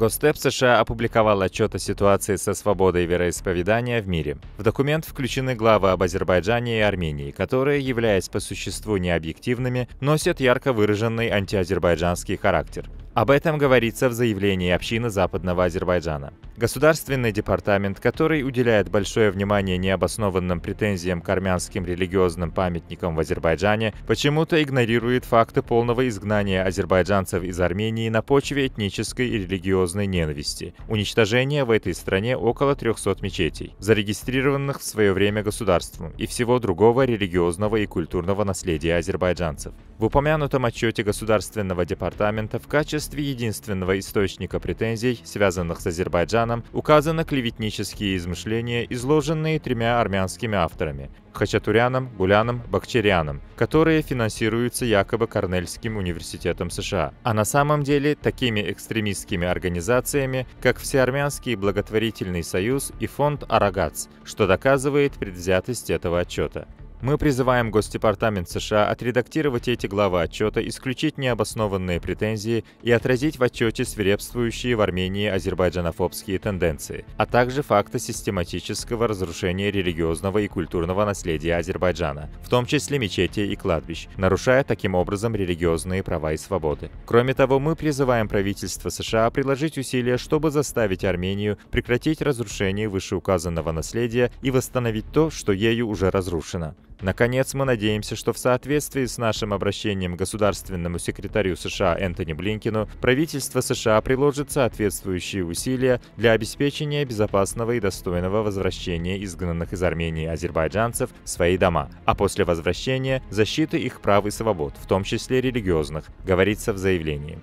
Госдеп США опубликовал отчет о ситуации со свободой вероисповедания в мире. В документ включены главы об Азербайджане и Армении, которые, являясь по существу необъективными, носят ярко выраженный антиазербайджанский характер. Об этом говорится в заявлении общины Западного Азербайджана. Государственный департамент, который уделяет большое внимание необоснованным претензиям к армянским религиозным памятникам в Азербайджане, почему-то игнорирует факты полного изгнания азербайджанцев из Армении на почве этнической и религиозной ненависти, уничтожение в этой стране около 300 мечетей, зарегистрированных в свое время государством, и всего другого религиозного и культурного наследия азербайджанцев. В упомянутом отчете Государственного департамента в качестве единственного источника претензий, связанных с Азербайджаном, Казахстаном указаны клеветнические измышления, изложенные тремя армянскими авторами – Хачатуряном, Гуляном, Бакчеряном, которые финансируются якобы Корнельским университетом США, а на самом деле такими экстремистскими организациями, как Всеармянский благотворительный союз и фонд «Арагац», что доказывает предвзятость этого отчета. Мы призываем Госдепартамент США отредактировать эти главы отчета, исключить необоснованные претензии и отразить в отчете свирепствующие в Армении азербайджанофобские тенденции, а также факты систематического разрушения религиозного и культурного наследия Азербайджана, в том числе мечети и кладбищ, нарушая таким образом религиозные права и свободы. Кроме того, мы призываем правительство США приложить усилия, чтобы заставить Армению прекратить разрушение вышеуказанного наследия и восстановить то, что ею уже разрушено. Наконец, мы надеемся, что в соответствии с нашим обращением к государственному секретарю США Энтони Блинкину, правительство США приложит соответствующие усилия для обеспечения безопасного и достойного возвращения изгнанных из Армении азербайджанцев в свои дома, а после возвращения – защиты их прав и свобод, в том числе религиозных, говорится в заявлении.